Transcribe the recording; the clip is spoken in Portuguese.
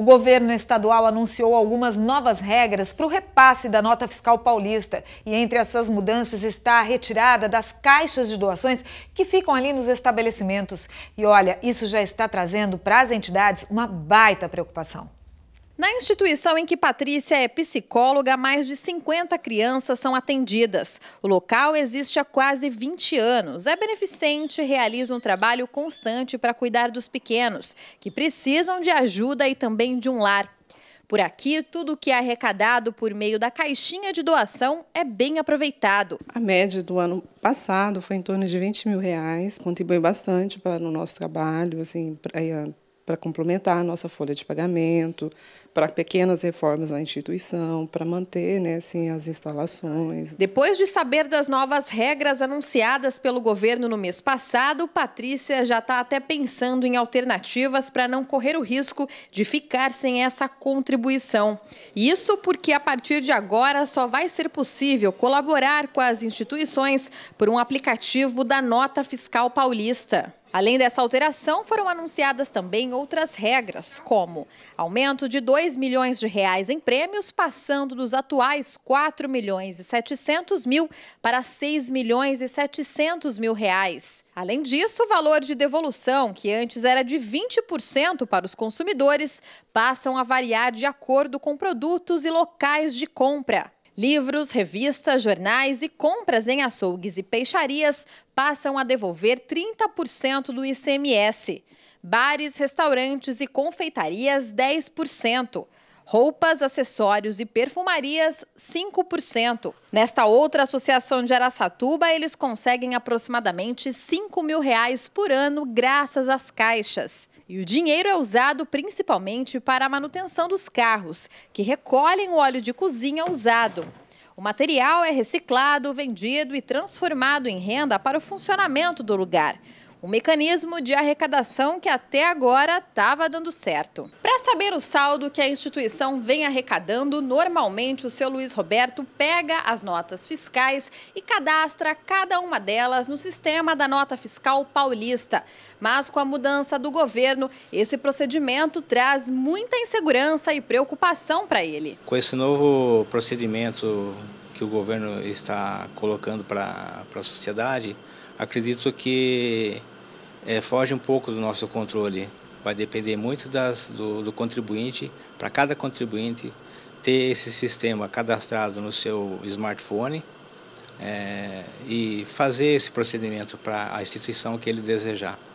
O governo estadual anunciou algumas novas regras para o repasse da nota fiscal paulista. E entre essas mudanças está a retirada das caixas de doações que ficam ali nos estabelecimentos. E olha, isso já está trazendo para as entidades uma baita preocupação. Na instituição em que Patrícia é psicóloga, mais de 50 crianças são atendidas. O local existe há quase 20 anos. É beneficente e realiza um trabalho constante para cuidar dos pequenos, que precisam de ajuda e também de um lar. Por aqui, tudo o que é arrecadado por meio da caixinha de doação é bem aproveitado. A média do ano passado foi em torno de 20 mil reais, contribui bastante para o nosso trabalho, assim, para eh, para complementar a nossa folha de pagamento, para pequenas reformas na instituição, para manter né, assim, as instalações. Depois de saber das novas regras anunciadas pelo governo no mês passado, Patrícia já está até pensando em alternativas para não correr o risco de ficar sem essa contribuição. Isso porque a partir de agora só vai ser possível colaborar com as instituições por um aplicativo da Nota Fiscal Paulista. Além dessa alteração, foram anunciadas também outras regras, como aumento de 2 milhões de reais em prêmios, passando dos atuais 4 milhões e 700 mil para 6 milhões e 700 mil reais. Além disso, o valor de devolução, que antes era de 20% para os consumidores, passam a variar de acordo com produtos e locais de compra. Livros, revistas, jornais e compras em açougues e peixarias passam a devolver 30% do ICMS. Bares, restaurantes e confeitarias, 10%. Roupas, acessórios e perfumarias, 5%. Nesta outra associação de Araçatuba, eles conseguem aproximadamente 5 mil reais por ano graças às caixas. E o dinheiro é usado principalmente para a manutenção dos carros, que recolhem o óleo de cozinha usado. O material é reciclado, vendido e transformado em renda para o funcionamento do lugar um mecanismo de arrecadação que até agora estava dando certo. Para saber o saldo que a instituição vem arrecadando, normalmente o seu Luiz Roberto pega as notas fiscais e cadastra cada uma delas no sistema da nota fiscal paulista. Mas com a mudança do governo, esse procedimento traz muita insegurança e preocupação para ele. Com esse novo procedimento que o governo está colocando para a sociedade, acredito que é, foge um pouco do nosso controle. Vai depender muito das, do, do contribuinte, para cada contribuinte ter esse sistema cadastrado no seu smartphone é, e fazer esse procedimento para a instituição que ele desejar.